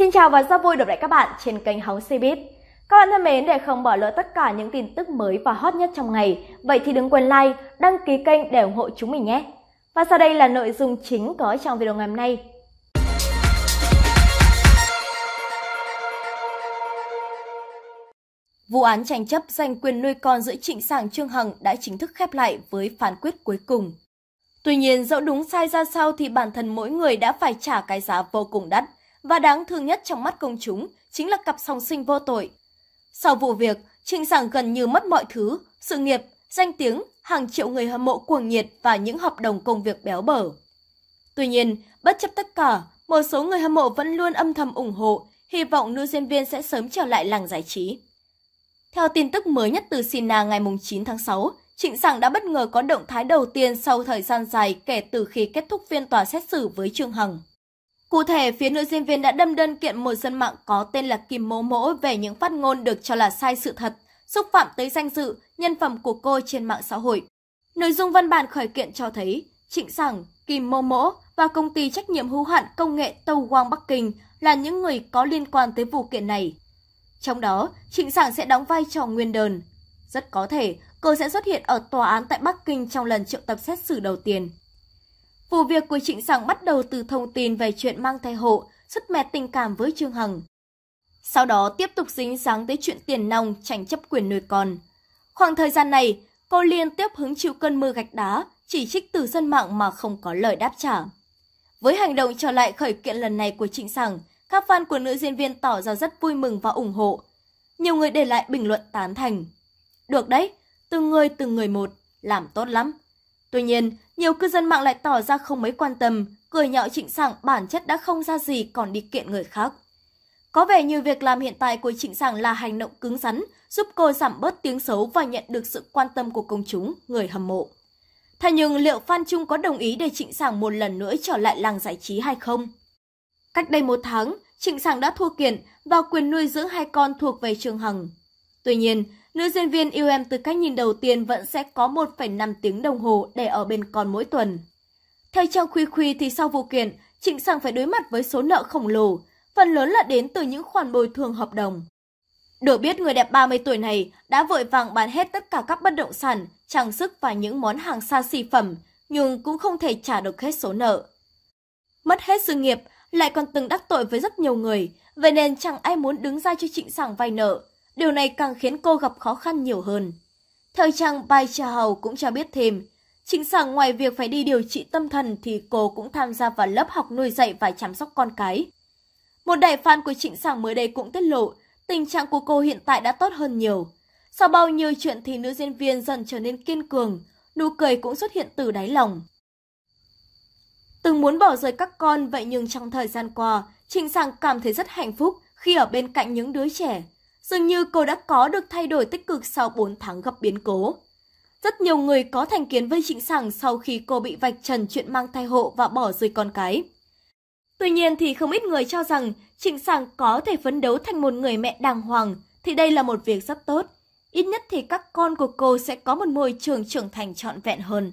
Xin chào và rất vui được lại các bạn trên kênh Hóng Cbiz. Các bạn thân mến, để không bỏ lỡ tất cả những tin tức mới và hot nhất trong ngày, vậy thì đừng quên like, đăng ký kênh để ủng hộ chúng mình nhé. Và sau đây là nội dung chính có trong video ngày hôm nay. Vụ án tranh chấp giành quyền nuôi con giữa Trịnh Sảng Trương Hằng đã chính thức khép lại với phán quyết cuối cùng. Tuy nhiên, dẫu đúng sai ra sao thì bản thân mỗi người đã phải trả cái giá vô cùng đắt – và đáng thương nhất trong mắt công chúng chính là cặp song sinh vô tội. Sau vụ việc, Trịnh Sảng gần như mất mọi thứ, sự nghiệp, danh tiếng, hàng triệu người hâm mộ cuồng nhiệt và những hợp đồng công việc béo bở. Tuy nhiên, bất chấp tất cả, một số người hâm mộ vẫn luôn âm thầm ủng hộ, hy vọng nữ diễn viên sẽ sớm trở lại làng giải trí. Theo tin tức mới nhất từ Sina ngày 9 tháng 6, Trịnh Sảng đã bất ngờ có động thái đầu tiên sau thời gian dài kể từ khi kết thúc phiên tòa xét xử với Trương Hằng. Cụ thể, phía nữ diễn viên đã đâm đơn kiện một dân mạng có tên là Kim Mô Mỗ về những phát ngôn được cho là sai sự thật, xúc phạm tới danh dự, nhân phẩm của cô trên mạng xã hội. Nội dung văn bản khởi kiện cho thấy, Trịnh Sảng, Kim Mô Mỗ và công ty trách nhiệm hữu hạn công nghệ Tàu Quang Bắc Kinh là những người có liên quan tới vụ kiện này. Trong đó, Trịnh Sảng sẽ đóng vai trò nguyên đơn. Rất có thể, cô sẽ xuất hiện ở tòa án tại Bắc Kinh trong lần triệu tập xét xử đầu tiên. Vụ việc của Trịnh Sảng bắt đầu từ thông tin về chuyện mang thai hộ, rất mẹt tình cảm với Trương Hằng. Sau đó tiếp tục dính dáng tới chuyện tiền nong tranh chấp quyền nuôi con. Khoảng thời gian này, cô liên tiếp hứng chịu cơn mưa gạch đá, chỉ trích từ dân mạng mà không có lời đáp trả. Với hành động trở lại khởi kiện lần này của Trịnh Sảng, các fan của nữ diễn viên tỏ ra rất vui mừng và ủng hộ. Nhiều người để lại bình luận tán thành. Được đấy, từng người từng người một, làm tốt lắm. Tuy nhiên, nhiều cư dân mạng lại tỏ ra không mấy quan tâm, cười nhạo Trịnh Sảng bản chất đã không ra gì còn đi kiện người khác. Có vẻ như việc làm hiện tại của Trịnh Sảng là hành động cứng rắn, giúp cô giảm bớt tiếng xấu và nhận được sự quan tâm của công chúng, người hâm mộ. Thế nhưng liệu Phan Trung có đồng ý để Trịnh Sảng một lần nữa trở lại làng giải trí hay không? Cách đây một tháng, Trịnh Sảng đã thua kiện và quyền nuôi dưỡng hai con thuộc về Trương Hằng. Tuy nhiên, Nữ diễn viên yêu em từ cách nhìn đầu tiên vẫn sẽ có 1,5 tiếng đồng hồ để ở bên con mỗi tuần. Theo Trang Khuy Khuy thì sau vụ kiện, Trịnh Sàng phải đối mặt với số nợ khổng lồ, phần lớn là đến từ những khoản bồi thường hợp đồng. Được biết người đẹp 30 tuổi này đã vội vàng bán hết tất cả các bất động sản, trang sức và những món hàng xa xỉ phẩm, nhưng cũng không thể trả được hết số nợ. Mất hết sự nghiệp, lại còn từng đắc tội với rất nhiều người, vậy nên chẳng ai muốn đứng ra cho Trịnh Sảng vay nợ. Điều này càng khiến cô gặp khó khăn nhiều hơn. Thời trang Bai Cha Hầu cũng cho biết thêm, chính xác ngoài việc phải đi điều trị tâm thần thì cô cũng tham gia vào lớp học nuôi dạy và chăm sóc con cái. Một đại fan của Trịnh Sảng mới đây cũng tiết lộ, tình trạng của cô hiện tại đã tốt hơn nhiều. Sau bao nhiêu chuyện thì nữ diễn viên dần trở nên kiên cường, nụ cười cũng xuất hiện từ đáy lòng. Từng muốn bỏ rơi các con vậy nhưng trong thời gian qua, Trịnh Sảng cảm thấy rất hạnh phúc khi ở bên cạnh những đứa trẻ. Dường như cô đã có được thay đổi tích cực sau 4 tháng gặp biến cố. Rất nhiều người có thành kiến với Trịnh Sảng sau khi cô bị vạch trần chuyện mang thai hộ và bỏ rơi con cái. Tuy nhiên thì không ít người cho rằng Trịnh Sảng có thể phấn đấu thành một người mẹ đàng hoàng thì đây là một việc rất tốt. Ít nhất thì các con của cô sẽ có một môi trường trưởng thành trọn vẹn hơn.